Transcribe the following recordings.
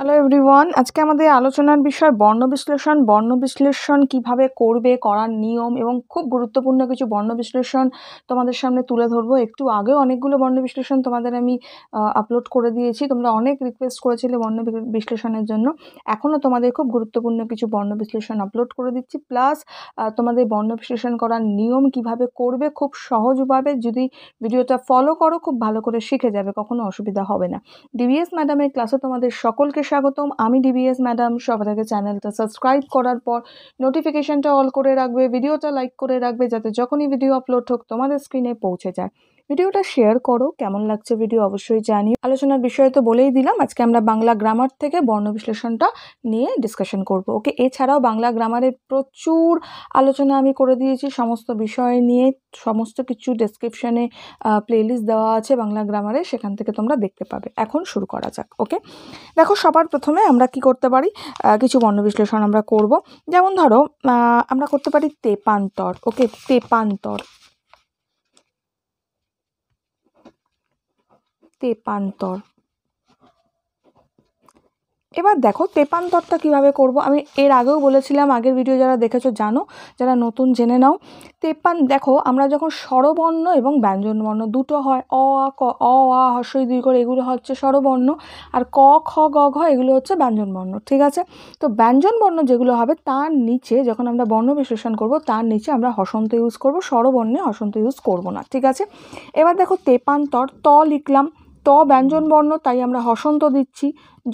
hello everyone আজকে আমাদের আলোচনার বিষয় বর্ণ বিশ্লেষণ বর্ণ বিশ্লেষণ কিভাবে করবে করার নিয়ম এবং খুব গুরুত্বপূর্ণ কিছু বর্ণ বিশ্লেষণ তোমাদের সামনে তুলে ধরবো একটু আগে অনেকগুলো বর্ণ বিশ্লেষণ তোমাদের আমি আপলোড করে দিয়েছি তোমরা অনেক রিকোয়েস্ট করেছিলে বর্ণ বিশ্লেষণের জন্য এখনও তোমাদের খুব গুরুত্বপূর্ণ কিছু বর্ণ বিশ্লেষণ আপলোড করে দিচ্ছি প্লাস তোমাদের বর্ণ বিশ্লেষণ করার নিয়ম কিভাবে করবে খুব সহজ যদি ভিডিওটা ফলো করো খুব ভালো করে শিখে যাবে কখনো অসুবিধা হবে না ডিভিএস ম্যাডামের ক্লাসে তোমাদের সকলকে স্বাগতম আমি ডিবিএস ম্যাডাম সবার আগে চ্যানেলটা সাবস্ক্রাইব করার পর নোটিফিকেশানটা অল করে রাখবে ভিডিওটা লাইক করে রাখবে যাতে যখনই ভিডিও আপলোড হোক তোমাদের স্ক্রিনে পৌঁছে যায় ভিডিওটা শেয়ার করো কেমন লাগছে ভিডিও অবশ্যই জানিও আলোচনার বিষয়ে তো বলেই দিলাম আজকে আমরা বাংলা গ্রামার থেকে বর্ণ বিশ্লেষণটা নিয়ে ডিসকাশন করব ওকে এছাড়াও বাংলা গ্রামারের প্রচুর আলোচনা আমি করে দিয়েছি সমস্ত বিষয় নিয়ে সমস্ত কিছু ডেসক্রিপশানে প্লেলিস্ট দেওয়া আছে বাংলা গ্রামারে সেখান থেকে তোমরা দেখতে পাবে এখন শুরু করা যাক ওকে দেখো সবার প্রথমে আমরা কি করতে পারি কিছু বর্ণ বিশ্লেষণ আমরা করব যেমন ধরো আমরা করতে পারি তেপান্তর ওকে তেপান্তর তেপান্তর এবার দেখো তেপান্তরটা কিভাবে করব আমি এর আগেও বলেছিলাম আগের ভিডিও যারা দেখেছো জানো যারা নতুন জেনে নাও তেপান দেখো আমরা যখন স্বরবর্ণ এবং ব্যঞ্জনবর্ণ দুটো হয় অ আ ক অ আ হস্যই দুই করে এগুলো হচ্ছে স্বরবর্ণ আর ক খ গ ঘ এগুলো হচ্ছে ব্যঞ্জনবর্ণ ঠিক আছে তো ব্যঞ্জনবর্ণ যেগুলো হবে তার নিচে যখন আমরা বর্ণ বিশ্লেষণ করব তার নিচে আমরা হসন্ত ইউজ করব স্বরবর্ণে হসন্ত ইউজ করব না ঠিক আছে এবার দেখো তেপান্তর ত লিখলাম ত ব্যঞ্জনবর্ণ তাই আমরা হসন্ত দিচ্ছি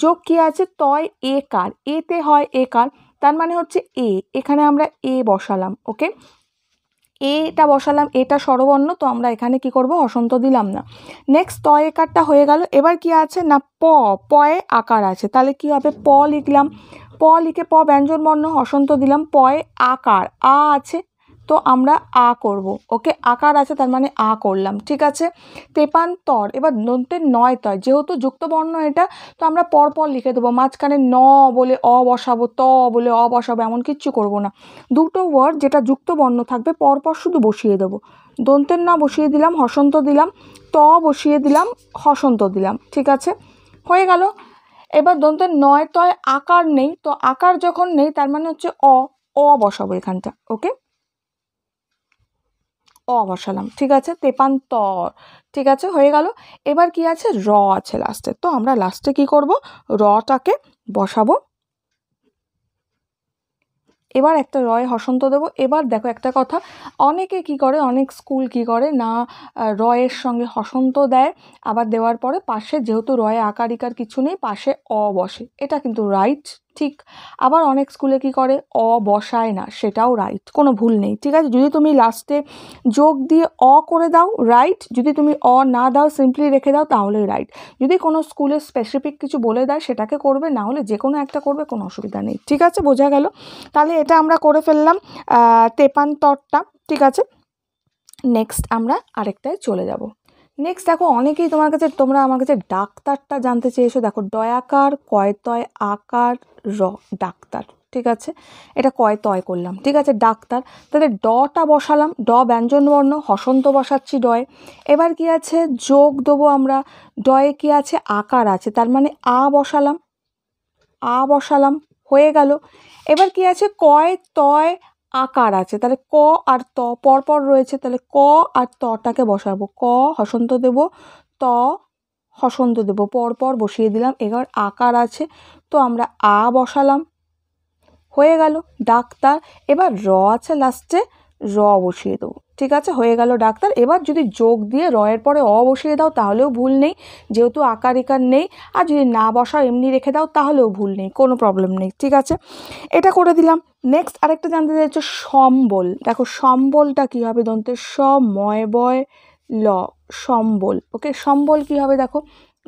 যোগ কী আছে তয় এ কার এতে হয় এ কার তার মানে হচ্ছে এ এখানে আমরা এ বসালাম ওকে এটা বসালাম এটা স্বরবর্ণ তো আমরা এখানে কি করব হসন্ত দিলাম না নেক্সট ত একারটা হয়ে গেল এবার কি আছে না প পয়ে আকার আছে তাহলে কি হবে প লিখলাম প লিখে প ব্যঞ্জনবর্ণ হসন্ত দিলাম পয়ে আকার আ আছে তো আমরা আ করব ওকে আকার আছে তার মানে আ করলাম ঠিক আছে তেপান্তর এবার দন্তের নয় তয় যেহেতু যুক্তবর্ণ এটা তো আমরা পরপর লিখে দেবো মাঝখানে ন বলে অ বসাবো ত বলে অ বসাবো এমন কিচ্ছু করব না দুটো ওয়ার্ড যেটা যুক্তবর্ণ থাকবে পরপর শুধু বসিয়ে দেবো দন্তের ন বসিয়ে দিলাম হসন্ত দিলাম ত বসিয়ে দিলাম হসন্ত দিলাম ঠিক আছে হয়ে গেল এবার দন্তের নয় তয় আকার নেই তো আকার যখন নেই তার মানে হচ্ছে অ অ বসাবো এখানটা ওকে অ বসালাম ঠিক আছে তেপান্তর ঠিক আছে হয়ে গেল এবার কি আছে র আছে লাস্টে তো আমরা লাস্টে কি করব রটাকে বসাবো এবার একটা রয় হসন্ত দেবো এবার দেখো একটা কথা অনেকে কি করে অনেক স্কুল কি করে না রয়ের সঙ্গে হসন্ত দেয় আবার দেওয়ার পরে পাশে যেহেতু রয়ে আকারিকার কিছু নেই পাশে অ বসে এটা কিন্তু রাইট ঠিক আবার অনেক স্কুলে কি করে অ বসায় না সেটাও রাইট কোনো ভুল নেই ঠিক আছে যদি তুমি লাস্টে যোগ দিয়ে অ করে দাও রাইট যদি তুমি অ না দাও সিম্পলি রেখে দাও তাহলে রাইট যদি কোনো স্কুলে স্পেসিফিক কিছু বলে দেয় সেটাকে করবে না হলে যে কোনো একটা করবে কোনো অসুবিধা নেই ঠিক আছে বোঝা গেল তাহলে এটা আমরা করে ফেললাম তেপান্তরটা ঠিক আছে নেক্সট আমরা আরেকটায় চলে যাব নেক্সট দেখো অনেকেই তোমার কাছে তোমরা আমার কাছে ডাক্তারটা জানতে চেয়েছো দেখো ডয়াকার কয়তয় আকার র ডাক্তার ঠিক আছে এটা কয় তয় করলাম ঠিক আছে ডাক্তার তাহলে ডটা বসালাম ড ব্যঞ্জনবর্ণ হসন্ত বসাচ্ছি ডয় এবার কি আছে যোগ দেবো আমরা ডয়ে কি আছে আকার আছে তার মানে আ বসালাম আ বসালাম হয়ে গেল এবার কি আছে কয় তয় আকার আছে তাহলে ক আর ত পরপর রয়েছে তাহলে ক আর তটাকে বসাবো ক হসন্ত দেব ত হসন্ত দেব পরপর বসিয়ে দিলাম এবার আকার আছে তো আমরা আ বসালাম হয়ে গেল ডাক্তার এবার র আছে লাস্টে র বসিয়ে দেবো ঠিক আছে হয়ে গেল ডাক্তার এবার যদি যোগ দিয়ে রয়ের পরে অ বসিয়ে দাও তাহলেও ভুল নেই যেহেতু আকার ইকার নেই আর যদি না বসাও এমনি রেখে দাও তাহলেও ভুল নেই কোনো প্রবলেম নেই ঠিক আছে এটা করে দিলাম নেক্সট আরেকটা জানতে চাইছো সম্বল দেখো সম্বলটা কী হবে দন্তের ময় বয় ল সম্বল ওকে সম্বল কী হবে দেখো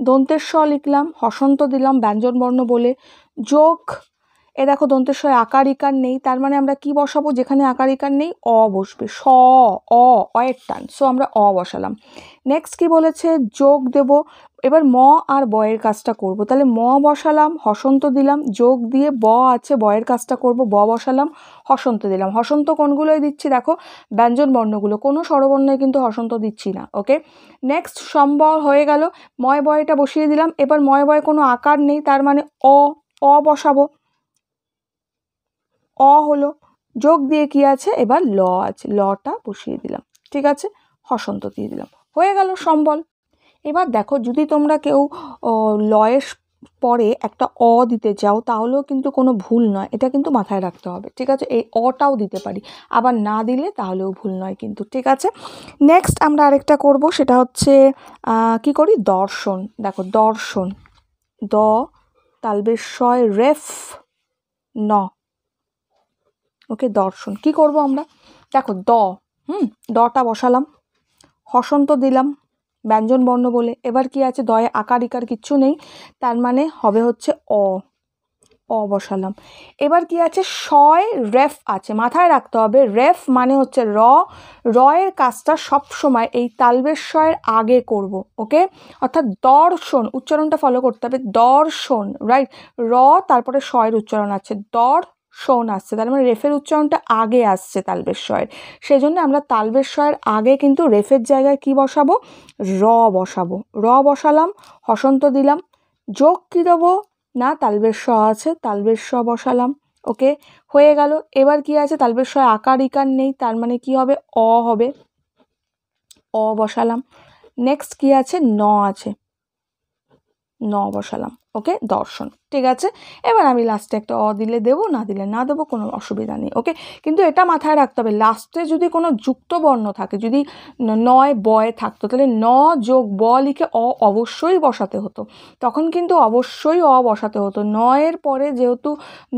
দন্তের স লিখলাম হসন্ত দিলাম ব্যঞ্জনবর্ণ বলে যোগ এ দেখো দন্তেশ্বয় আকার ইকার নেই তার মানে আমরা কি বসাবো যেখানে আকার ইকার নেই অ বসবে স অ অয়ের টান সো আমরা অ বসালাম নেক্সট কি বলেছে যোগ দেব এবার ম আর বয়ের কাজটা করব তাহলে ম বসালাম হসন্ত দিলাম যোগ দিয়ে ব আছে বয়ের কাজটা করব ব বসালাম হসন্ত দিলাম হসন্ত কোনগুলোই দিচ্ছি দেখো ব্যঞ্জন বর্ণগুলো কোনো স্বরবর্ণে কিন্তু হসন্ত দিচ্ছি না ওকে নেক্সট সম্ব হয়ে গেল ময় বয়টা বসিয়ে দিলাম এবার ময় বয় কোনো আকার নেই তার মানে অ অ বসাবো অ হলো যোগ দিয়ে কি আছে এবার ল আছে লটা বসিয়ে দিলাম ঠিক আছে হসন্ত দিয়ে দিলাম হয়ে গেল সম্বল এবার দেখো যদি তোমরা কেউ লয়ের পরে একটা অ দিতে চাও তাহলেও কিন্তু কোনো ভুল নয় এটা কিন্তু মাথায় রাখতে হবে ঠিক আছে এই অটাও দিতে পারি আবার না দিলে তাহলেও ভুল নয় কিন্তু ঠিক আছে নেক্সট আমরা আরেকটা করব সেটা হচ্ছে কি করি দর্শন দেখো দর্শন দ তালবেশ্বয় শয় রেফ ন ওকে দর্শন কি করব আমরা দেখো দ হুম দটা বসালাম হসন্ত দিলাম ব্যঞ্জন বর্ণ বলে এবার কি আছে দয়ে আকার ইকার কিচ্ছু নেই তার মানে হবে হচ্ছে অ অ বসালাম এবার কি আছে সয় রেফ আছে মাথায় রাখতে হবে রেফ মানে হচ্ছে র রয়ের কাজটা সবসময় এই তালবেশ্বয়ের আগে করব ওকে অর্থাৎ দর্শন উচ্চারণটা ফলো করতে হবে দর্শন রাইট র তারপরে শয়ের উচ্চারণ আছে দর শোন আসছে তার মানে রেফের উচ্চারণটা আগে আসছে তালবেশ্বয়ের সেই জন্য আমরা তালবেশ্বয়ের আগে কিন্তু রেফের জায়গায় কি বসাবো র বসাবো র বসালাম হসন্ত দিলাম যোগ কী দেবো না তালবেশ্ব আছে তালবেশ্ব বসালাম ওকে হয়ে গেল এবার কি আছে তালবেশ্য আকার ইকার নেই তার মানে কি হবে অ হবে অ বসালাম নেক্সট কি আছে ন আছে ন বসালাম ওকে দর্শন ঠিক আছে এবার আমি লাস্টে একটা অ দিলে দেবো না দিলে না দেবো কোনো অসুবিধা নেই ওকে কিন্তু এটা মাথায় রাখতে হবে লাস্টে যদি কোনো যুক্ত বর্ণ থাকে যদি নয় বয় থাকতো তাহলে ন যোগ ব লিখে অ অবশ্যই বসাতে হতো তখন কিন্তু অবশ্যই অ বসাতে হতো নয়ের পরে যেহেতু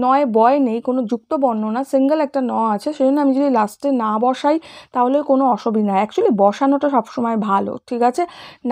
নয় বয় নেই কোনো যুক্ত বর্ণ না সিঙ্গেল একটা ন আছে সেই জন্য আমি যদি লাস্টে না বসাই তাহলে কোনো অসুবিধা নেই অ্যাকচুয়ালি বসানোটা সবসময় ভালো ঠিক আছে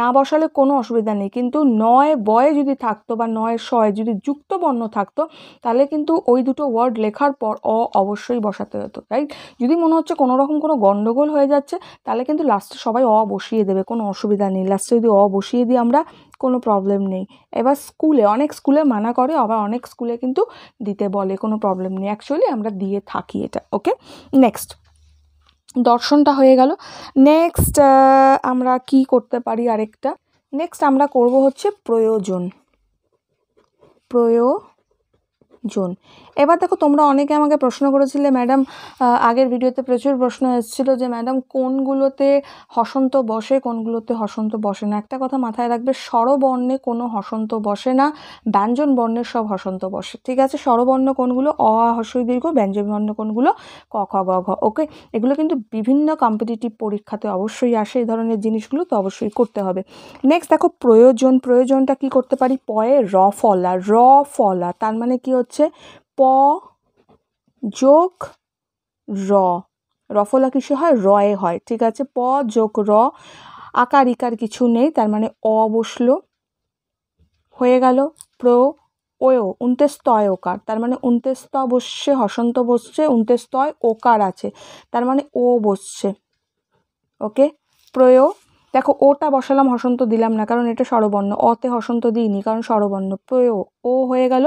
না বসালে কোনো অসুবিধা নেই কিন্তু নয় বয়ে যদি থাকতো বা নয় শয় যদি যুক্ত বর্ণ থাকতো তাহলে কিন্তু ওই দুটো ওয়ার্ড লেখার পর অ অবশ্যই বসাতে হতো রাইট যদি মনে হচ্ছে কোনো রকম কোনো গণ্ডগোল হয়ে যাচ্ছে তাহলে কিন্তু লাস্টে সবাই অ বসিয়ে দেবে কোনো অসুবিধা নেই লাস্টে যদি অ বসিয়ে দিই আমরা কোনো প্রবলেম নেই এবার স্কুলে অনেক স্কুলে মানা করে আবার অনেক স্কুলে কিন্তু দিতে বলে কোনো প্রবলেম নেই অ্যাকচুয়ালি আমরা দিয়ে থাকি এটা ওকে নেক্সট দর্শনটা হয়ে গেল নেক্সট আমরা কি করতে পারি আরেকটা নেক্সট আমরা করব হচ্ছে প্রয়োজন 没有。জুন এবার দেখো তোমরা অনেকে আমাকে প্রশ্ন করেছিলে ম্যাডাম আগের ভিডিওতে প্রচুর প্রশ্ন এসেছিলো যে ম্যাডাম কোনগুলোতে হসন্ত বসে কোনগুলোতে হসন্ত বসে না একটা কথা মাথায় রাখবে স্বরবর্ণে কোনো হসন্ত বসে না ব্যঞ্জন বর্ণের সব হসন্ত বসে ঠিক আছে স্বরবর্ণ কোনগুলো অ হসই দীর্ঘ ব্যঞ্জনবর্ণ কোনগুলো ক খ গ ঘ ওকে এগুলো কিন্তু বিভিন্ন কম্পিটিটিভ পরীক্ষাতে অবশ্যই আসে এই ধরনের জিনিসগুলো তো অবশ্যই করতে হবে নেক্সট দেখো প্রয়োজন প্রয়োজনটা কি করতে পারি পয়ে র ফলা র ফলা তার মানে কি হচ্ছে হচ্ছে প যোগ র রফলা কিসে হয় রয়ে হয় ঠিক আছে প যোগ র আকার ইকার কিছু নেই তার মানে অ বসলো হয়ে গেল প্র ওয়ো উন্তেস্তয় ওকার তার মানে উন্তেস্ত বসছে হসন্ত বসছে উন্তেস্তয় ওকার আছে তার মানে ও বসছে ওকে প্রয়োগ দেখো ওটা বসালাম হসন্ত দিলাম না কারণ এটা স্বরবর্ণ অতে হসন্ত দিইনি কারণ স্বরবর্ণ প্রয়ো ও হয়ে গেল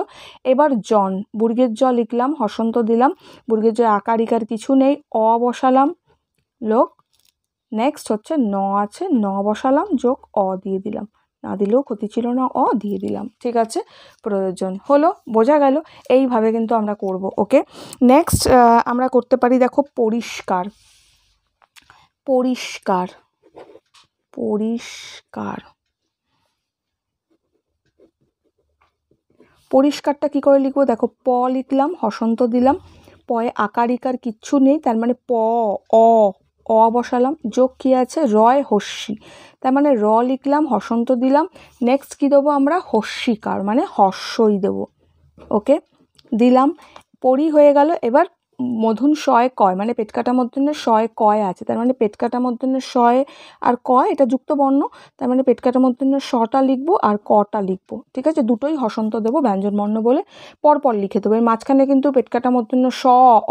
এবার জন বুর্গের জ লিখলাম হসন্ত দিলাম বুর্গের জ আকার ইকার কিছু নেই অ বসালাম লোক নেক্সট হচ্ছে ন আছে ন বসালাম যোগ অ দিয়ে দিলাম না দিলেও ক্ষতি ছিল না অ দিয়ে দিলাম ঠিক আছে প্রয়োজন হলো বোঝা গেল এইভাবে কিন্তু আমরা করব ওকে নেক্সট আমরা করতে পারি দেখো পরিষ্কার পরিষ্কার পরিষ্কার পরিষ্কারটা কি করে লিখবো দেখো প লিখলাম হসন্ত দিলাম পয়ে আকার ইকার কিচ্ছু নেই তার মানে প অ অ বসালাম যোগ কী আছে রয় হস্যি তার মানে র লিখলাম হসন্ত দিলাম নেক্সট কী দেবো আমরা হস্যিকার মানে হর্ষই দেব ওকে দিলাম পরি হয়ে গেল এবার মধুন শয় কয় মানে কাটা মধ্যে শয় কয় আছে তার মানে পেটকাটা মধ্যে শয় আর কয় এটা যুক্ত বর্ণ তার মানে কাটা মধ্যে শটা লিখবো আর কটা লিখবো ঠিক আছে দুটোই হসন্ত দেবো ব্যঞ্জনবর্ণ বলে পরপর লিখে দেবো এর মাঝখানে কিন্তু কাটা মধ্যে স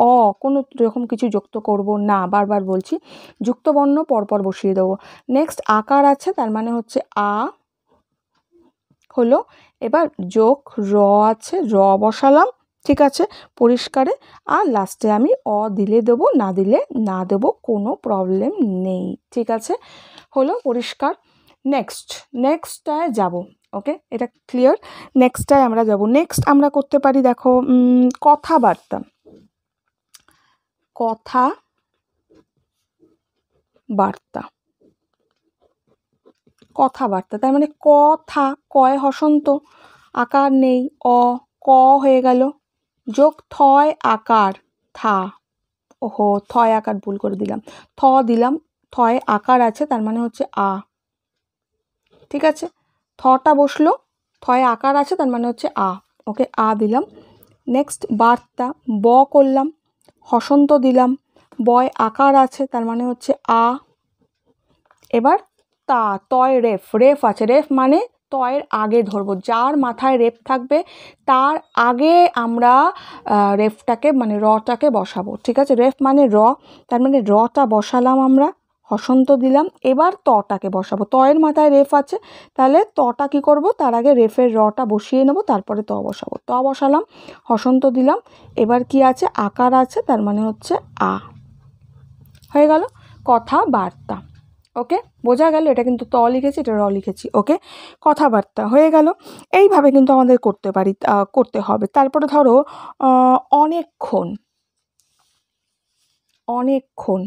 অ কোনো রকম কিছু যুক্ত করব না বারবার বলছি যুক্ত বর্ণ পরপর বসিয়ে দেবো নেক্সট আকার আছে তার মানে হচ্ছে আ হলো এবার যোগ র আছে র বসালাম ঠিক আছে পরিষ্কারে আর লাস্টে আমি অ দিলে দেবো না দিলে না দেবো কোনো প্রবলেম নেই ঠিক আছে হলো পরিষ্কার নেক্সট নেক্সটটায় যাব ওকে এটা ক্লিয়ার নেক্সটটায় আমরা যাব নেক্সট আমরা করতে পারি দেখো কথাবার্তা কথা বার্তা কথাবার্তা তার মানে কথা কয় হসন্ত আকার নেই অ ক হয়ে গেল যোগ থয় আকার থা ওহো থয় আকার ভুল করে দিলাম থ দিলাম থয় আকার আছে তার মানে হচ্ছে আ ঠিক আছে থটা বসলো থয় আকার আছে তার মানে হচ্ছে আ ওকে আ দিলাম নেক্সট বার্তা ব করলাম হসন্ত দিলাম বয় আকার আছে তার মানে হচ্ছে আ এবার তা তয় রেফ রেফ আছে রেফ মানে তয়ের আগে ধরবো যার মাথায় রেপ থাকবে তার আগে আমরা রেফটাকে মানে রটাকে বসাবো ঠিক আছে রেফ মানে র তার মানে রটা বসালাম আমরা হসন্ত দিলাম এবার তটাকে বসাবো তয়ের মাথায় রেফ আছে তাহলে তটা কি করব তার আগে রেফের রটা বসিয়ে নেব তারপরে ত বসাবো ত বসালাম হসন্ত দিলাম এবার কি আছে আকার আছে তার মানে হচ্ছে আ হয়ে গেল কথা বার্তা ওকে বোঝা গেল এটা কিন্তু ত লিখেছি এটা র লিখেছি ওকে কথাবার্তা হয়ে গেল এইভাবে কিন্তু আমাদের করতে পারি করতে হবে তারপরে ধরো অনেকক্ষণ অনেকক্ষণ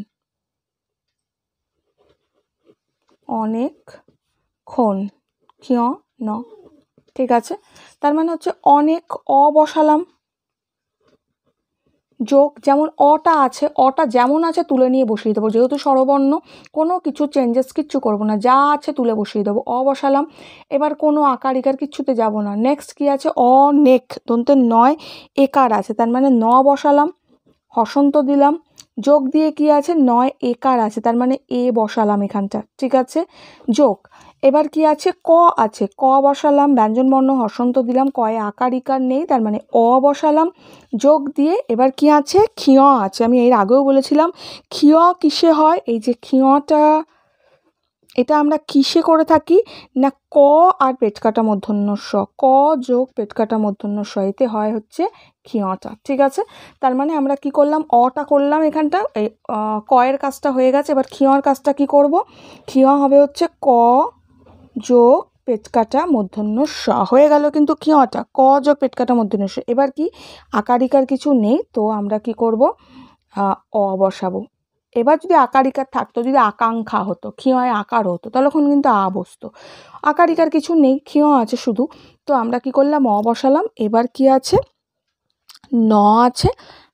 অনেক ক্ষণ ন ঠিক আছে তার মানে হচ্ছে অনেক অ বসালাম যোগ যেমন অটা আছে অটা যেমন আছে তুলে নিয়ে বসিয়ে দেবো যেহেতু স্বরবর্ণ কোনো কিছু চেঞ্জেস কিচ্ছু করব না যা আছে তুলে বসিয়ে দেবো অ বসালাম এবার কোনো আকার ইকার কিচ্ছুতে যাব না নেক্সট কি আছে অ নেক দন্তের নয় একার আছে তার মানে ন বসালাম হসন্ত দিলাম যোগ দিয়ে কি আছে নয় একার আছে তার মানে এ বসালাম এখানটা ঠিক আছে যোগ এবার কি আছে ক আছে ক বসালাম ব্যঞ্জনবর্ণ হসন্ত দিলাম কয়ে আকার ইকার নেই তার মানে অ বসালাম যোগ দিয়ে এবার কি আছে ক্ষিয় আছে আমি এর আগেও বলেছিলাম ক্ষিয় কিসে হয় এই যে ক্ষিয়টা এটা আমরা কিসে করে থাকি না ক আর পেটকাটা মধ্যন্য স ক যোগ পেটকাটা মধ্যন্য স এতে হয় হচ্ছে খিঁটা ঠিক আছে তার মানে আমরা কি করলাম অটা করলাম এখানটা এই কয়ের কাজটা হয়ে গেছে এবার খিঁর কাজটা কি করব খিঁয়া হবে হচ্ছে ক যোগ পেটকাটা মধ্যন্য স হয়ে গেল কিন্তু খিঁটা ক যোগ পেটকাটা মধ্যন্য স এবার কি আকারিকার কিছু নেই তো আমরা কি করব অ বসাবো এবার যদি আকারিকার থাকতো যদি আকাঙ্ক্ষা হতো ক্ষিয়য় আকার হতো তাহলে ওখানে কিন্তু আ বসতো আকারিকার কিছু নেই ক্ষিয় আছে শুধু তো আমরা কি করলাম অ বসালাম এবার কি আছে ন আছে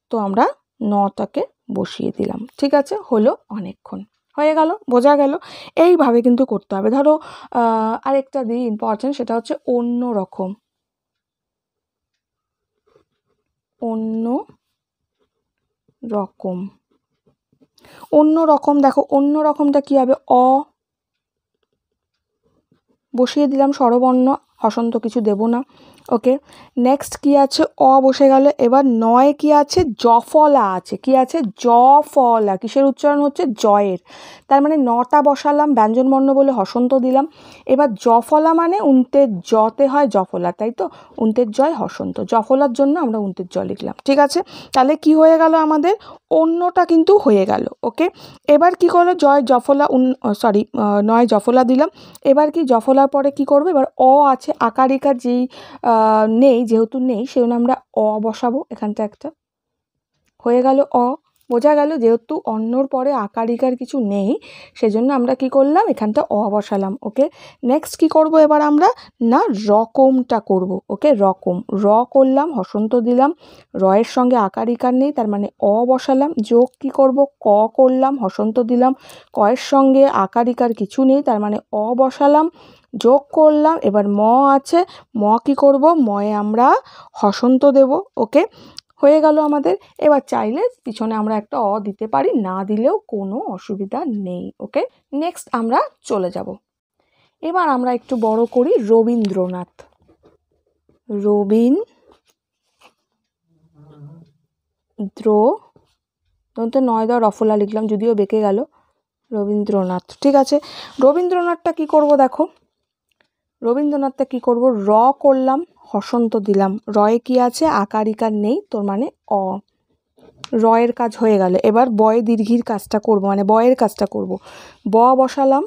তো আমরা নটাকে বসিয়ে দিলাম ঠিক আছে হলো অনেকক্ষণ হয়ে গেল বোঝা গেল এইভাবে কিন্তু করতে হবে ধরো আরেকটা দিই ইম্পর্টেন্ট সেটা হচ্ছে অন্য রকম অন্য রকম অন্য রকম দেখো অন্য রকমটা কি হবে অ বসিয়ে দিলাম স্বরবর্ণ হসন্ত কিছু দেব না ওকে নেক্সট কি আছে অ বসে গেল এবার নয় কি আছে জফলা আছে কি আছে জফলা কিসের উচ্চারণ হচ্ছে জয়ের তার মানে নটা বসালাম বর্ণ বলে হসন্ত দিলাম এবার জফলা মানে উন্তের জতে হয় জফলা তাই তো উন্তের জয় হসন্ত জফলার জন্য আমরা উন্তের জ লিখলাম ঠিক আছে তাহলে কি হয়ে গেল আমাদের অন্যটা কিন্তু হয়ে গেল ওকে এবার কি করলো জয় জফলা সরি নয় জফলা দিলাম এবার কি জফলার পরে কি করবে এবার অ আছে হচ্ছে আকার ইকার যেই নেই যেহেতু নেই সেজন্য আমরা অ বসাবো এখানটা একটা হয়ে গেল অ বোঝা গেল যেহেতু অন্যর পরে আকার ইকার কিছু নেই সেজন্য আমরা কি করলাম এখানটা অ বসালাম ওকে নেক্সট কি করব এবার আমরা না রকমটা করব ওকে রকম র করলাম হসন্ত দিলাম রয়ের সঙ্গে আকার ইকার নেই তার মানে অ বসালাম যোগ কি করব ক করলাম হসন্ত দিলাম কয়ের সঙ্গে আকার ইকার কিছু নেই তার মানে অ বসালাম যোগ করলাম এবার ম আছে ম কি করব ময়ে আমরা হসন্ত দেব ওকে হয়ে গেল আমাদের এবার চাইলে পিছনে আমরা একটা অ দিতে পারি না দিলেও কোনো অসুবিধা নেই ওকে নেক্সট আমরা চলে যাব এবার আমরা একটু বড় করি রবীন্দ্রনাথ রবীন দ্র তো নয় দা রফলা লিখলাম যদিও বেঁকে গেল রবীন্দ্রনাথ ঠিক আছে রবীন্দ্রনাথটা কি করব দেখো রবীন্দ্রনাথটা কি করব র করলাম হসন্ত দিলাম রয়ে কি আছে আকার ইকার নেই তোর মানে অ রয়ের কাজ হয়ে গেল এবার বয় দীর্ঘির কাজটা করব মানে বয়ের কাজটা করব ব বসালাম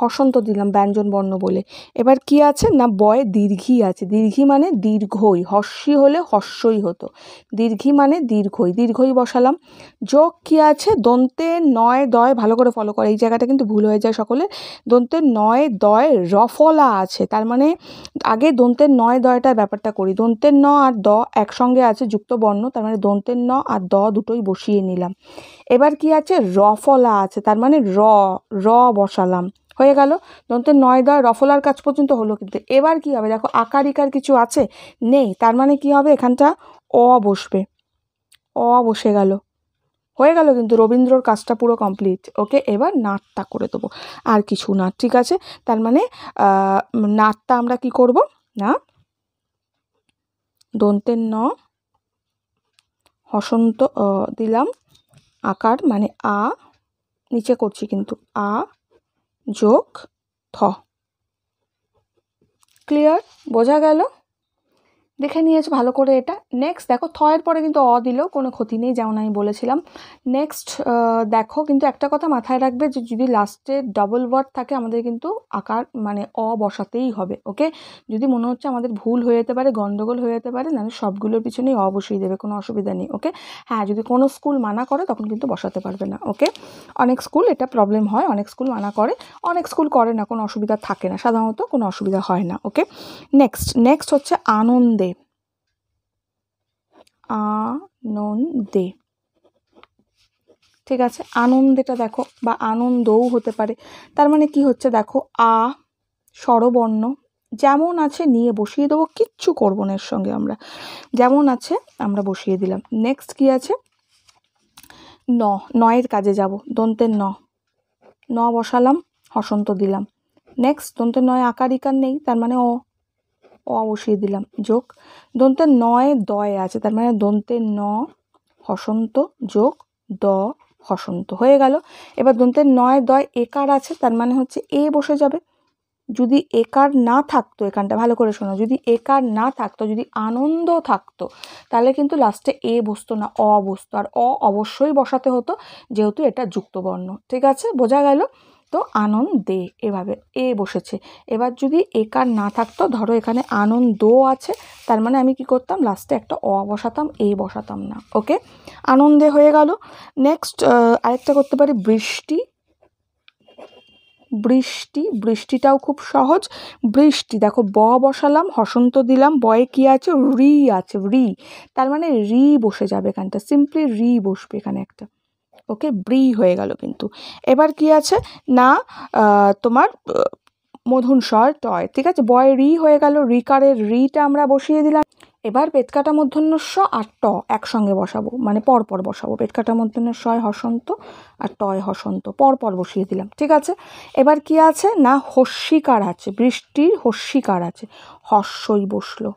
হসন্ত দিলাম ব্যঞ্জন বর্ণ বলে এবার কি আছে না বয় দীর্ঘি আছে দীর্ঘি মানে দীর্ঘই হস্যি হলে হস্যই হতো দীর্ঘি মানে দীর্ঘই দীর্ঘই বসালাম যোগ কি আছে দন্তে নয় দয় ভালো করে ফলো করে এই জায়গাটা কিন্তু ভুল হয়ে যায় সকলের দন্তে নয় দয় রফলা আছে তার মানে আগে দন্তের নয় দয়টার ব্যাপারটা করি দন্তের ন আর দ একসঙ্গে আছে যুক্ত বর্ণ তার মানে দন্তের ন আর দ দুটোই বসিয়ে নিলাম এবার কি আছে রফলা আছে তার মানে র র বসালাম হয়ে গেল দন্তের নয় দয় রফলার কাজ পর্যন্ত হলো কিন্তু এবার কি হবে দেখো আকার ইকার কিছু আছে নেই তার মানে কি হবে এখানটা অ বসবে অ বসে গেল হয়ে গেল কিন্তু রবীন্দ্রর কাজটা পুরো কমপ্লিট ওকে এবার নাটটা করে দেবো আর কিছু না ঠিক আছে তার মানে নাটটা আমরা কি করব না দন্তের ন হসন্ত দিলাম আকার মানে আ নিচে করছি কিন্তু আ যোগ থ ক্লিয়ার বোঝা গেল দেখে নিয়েছো ভালো করে এটা নেক্সট দেখো থয়ের পরে কিন্তু অ দিলেও কোনো ক্ষতি নেই যেমন আমি বলেছিলাম নেক্সট দেখো কিন্তু একটা কথা মাথায় রাখবে যে যদি লাস্টে ডবল ওয়ার্ড থাকে আমাদের কিন্তু আকার মানে অ বসাতেই হবে ওকে যদি মনে হচ্ছে আমাদের ভুল হয়ে যেতে পারে গণ্ডগোল হয়ে যেতে পারে নাহলে সবগুলোর পিছনেই অ বসিয়ে দেবে কোনো অসুবিধা নেই ওকে হ্যাঁ যদি কোনো স্কুল মানা করে তখন কিন্তু বসাতে পারবে না ওকে অনেক স্কুল এটা প্রবলেম হয় অনেক স্কুল মানা করে অনেক স্কুল করে না কোনো অসুবিধা থাকে না সাধারণত কোনো অসুবিধা হয় না ওকে নেক্সট নেক্সট হচ্ছে আনন্দে আনন্দে ঠিক আছে আনন্দেটা দেখো বা আনন্দও হতে পারে তার মানে কি হচ্ছে দেখো আ স্বরবর্ণ যেমন আছে নিয়ে বসিয়ে দেবো কিচ্ছু করবো না এর সঙ্গে আমরা যেমন আছে আমরা বসিয়ে দিলাম নেক্সট কি আছে ন নয়ের কাজে যাব দন্তের ন ন বসালাম হসন্ত দিলাম নেক্সট দন্তের নয় আকার ইকার নেই তার মানে অ অবসিয়ে বসিয়ে দিলাম যোগ দন্তে নয় দয় আছে তার মানে দন্তে ন হসন্ত যোগ দ হসন্ত হয়ে গেল এবার দন্তে নয় দয় একার আছে তার মানে হচ্ছে এ বসে যাবে যদি একার না থাকতো এখানটা ভালো করে শোনো যদি একার না থাকতো যদি আনন্দ থাকতো তাহলে কিন্তু লাস্টে এ বসতো না অ বসতো আর অ অবশ্যই বসাতে হতো যেহেতু এটা যুক্তবর্ণ ঠিক আছে বোঝা গেল থাকতো আনন্দে এভাবে এ বসেছে এবার যদি একার না থাকতো ধরো এখানে আনন্দ আছে তার মানে আমি কি করতাম লাস্টে একটা অ বসাতাম এ বসাতাম না ওকে আনন্দে হয়ে গেল নেক্সট আরেকটা করতে পারি বৃষ্টি বৃষ্টি বৃষ্টিটাও খুব সহজ বৃষ্টি দেখো ব বসালাম হসন্ত দিলাম বয়ে কি আছে রি আছে রি তার মানে রি বসে যাবে এখানটা সিম্পলি রি বসবে এখানে একটা ওকে ব্রি হয়ে গেল কিন্তু এবার কি আছে না তোমার মধুন স্বর টয় ঠিক আছে বয় রি হয়ে গেল রিকারের রিটা আমরা বসিয়ে দিলাম এবার পেটকাটা মধ্যন্য স আর ট একসঙ্গে বসাবো মানে পরপর বসাবো পেটকাটা মধ্যন্য স্বয় হসন্ত আর টয় হসন্ত পরপর বসিয়ে দিলাম ঠিক আছে এবার কি আছে না হস্যিকার আছে বৃষ্টির হস্যিকার আছে হস্যই বসলো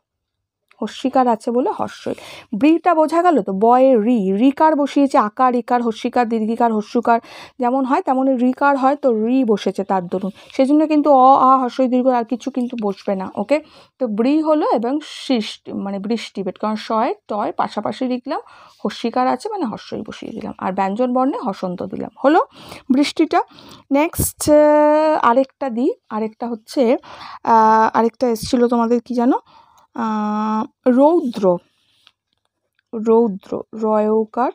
হস্যিকার আছে বলে হর্ষই ব্রিটা বোঝা গেল তো বয়ে রি রিকার বসিয়েছে আকার ইকার হস্যিকার দীর্ঘিকার হস্যকার যেমন হয় তেমনই রিকার হয় তো রি বসেছে তার দরুন সেজন্য কিন্তু অ আ হর্ষই দীর্ঘ আর কিছু কিন্তু বসবে না ওকে তো ব্রি হলো এবং সৃষ্টি মানে বৃষ্টি বেট কারণ শয় টয় পাশাপাশি লিখলাম হস্যিকার আছে মানে হর্ষই বসিয়ে দিলাম আর ব্যঞ্জন বর্ণে হসন্ত দিলাম হলো বৃষ্টিটা নেক্সট আরেকটা দিই আরেকটা হচ্ছে আরেকটা এসেছিলো তোমাদের কি জানো রৌদ্র রৌদ্র রয়কার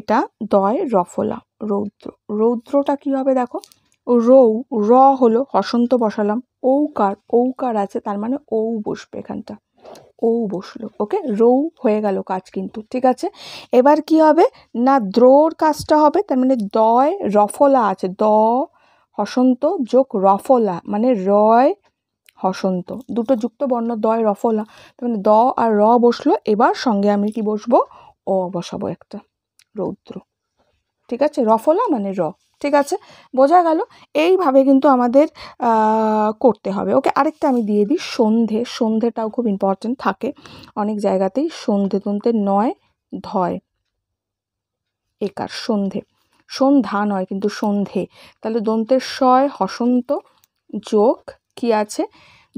এটা দয় রফলা রৌদ্র রৌদ্রটা কী হবে দেখো রৌ র হলো হসন্ত বসালাম ঔকার ঔকার আছে তার মানে ঔ বসবে এখানটা ও বসলো ওকে রৌ হয়ে গেল কাজ কিন্তু ঠিক আছে এবার কি হবে না দ্রোর কাজটা হবে তার মানে দয় রফলা আছে দ হসন্ত যোগ রফলা মানে রয় হসন্ত দুটো যুক্ত বর্ণ দয় রফলা তার মানে দ আর র বসলো এবার সঙ্গে আমি কি বসবো অ বসাবো একটা রৌদ্র ঠিক আছে রফলা মানে র ঠিক আছে বোঝা গেল এইভাবে কিন্তু আমাদের করতে হবে ওকে আরেকটা আমি দিয়ে দিই সন্ধে সন্ধেটাও খুব ইম্পর্টেন্ট থাকে অনেক জায়গাতেই সন্ধে তন্তে নয় ধয় একার সন্ধে সন্ধ্যা নয় কিন্তু সন্ধে তাহলে দন্তের শয় হসন্ত যোগ কি আছে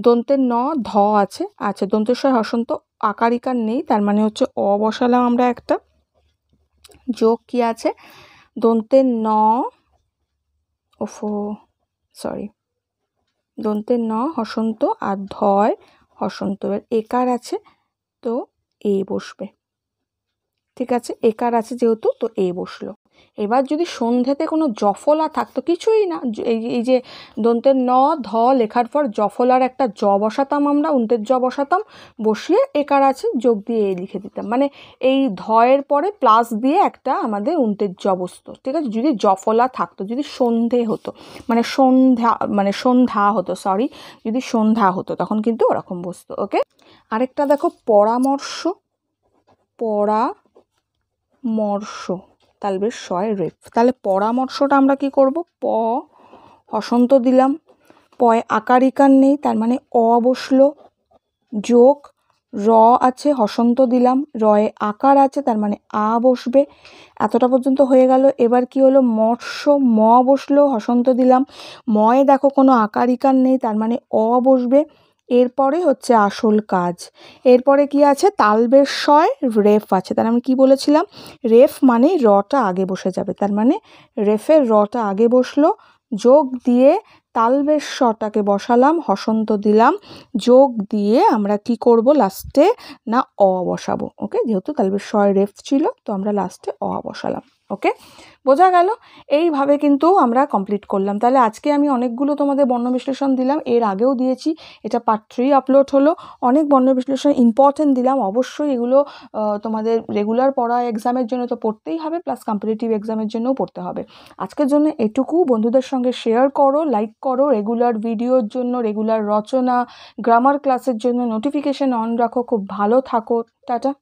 দন্তের ন ধ আছে আচ্ছা সয় হসন্ত আকারিকার নেই তার মানে হচ্ছে অ বসালাম আমরা একটা যোগ কি আছে দন্তের ন ওফো সরি দন্তের ন হসন্ত আর ধয় হসন্ত এবার একার আছে তো এ বসবে ঠিক আছে একার আছে যেহেতু তো এ বসলো এবার যদি সন্ধ্যেতে কোনো জফলা থাকতো কিছুই না এই এই যে দন্তের ন ধ লেখার পর জফলার একটা জ বসাতাম আমরা উন্তের জ বসাতাম বসিয়ে একার আছে যোগ দিয়ে এ লিখে দিতাম মানে এই ধয়ের পরে প্লাস দিয়ে একটা আমাদের উন্তের জ বসতো ঠিক আছে যদি জফলা থাকতো যদি সন্ধে হতো মানে সন্ধ্যা মানে সন্ধ্যা হতো সরি যদি সন্ধ্যা হতো তখন কিন্তু ওরকম বসতো ওকে আরেকটা দেখো পরামর্শ পরামর্শ বেশ শয় রেপ তাহলে পরামর্শটা আমরা কি করব প হসন্ত দিলাম পয় আকার ইকার নেই তার মানে অ বসলো যোগ র আছে হসন্ত দিলাম রয়ে আকার আছে তার মানে আ বসবে এতটা পর্যন্ত হয়ে গেল এবার কি হলো মৎস্য ম বসলো হসন্ত দিলাম ময়ে দেখো কোনো আকার ইকার নেই তার মানে অ বসবে এরপরে হচ্ছে আসল কাজ এরপরে কি আছে তালবের রেফ আছে তার আমি মানে কি বলেছিলাম রেফ মানে রটা আগে বসে যাবে তার মানে রেফের রটা আগে বসলো যোগ দিয়ে তালবের বসালাম হসন্ত দিলাম যোগ দিয়ে আমরা কি করব লাস্টে না অ বসাবো ওকে যেহেতু তালবের রেফ ছিল তো আমরা লাস্টে অ বসালাম ওকে বোঝা গেল এইভাবে কিন্তু আমরা কমপ্লিট করলাম তাহলে আজকে আমি অনেকগুলো তোমাদের বর্ণ বিশ্লেষণ দিলাম এর আগেও দিয়েছি এটা পার্ট থ্রি আপলোড হলো অনেক বর্ণ বিশ্লেষণ ইম্পর্টেন্ট দিলাম অবশ্যই এগুলো তোমাদের রেগুলার পড়া এক্সামের জন্য তো পড়তেই হবে প্লাস কম্পিটিটিভ এক্সামের জন্যও পড়তে হবে আজকের জন্য এটুকু বন্ধুদের সঙ্গে শেয়ার করো লাইক করো রেগুলার ভিডিওর জন্য রেগুলার রচনা গ্রামার ক্লাসের জন্য নোটিফিকেশান অন রাখো খুব ভালো থাকো টাটা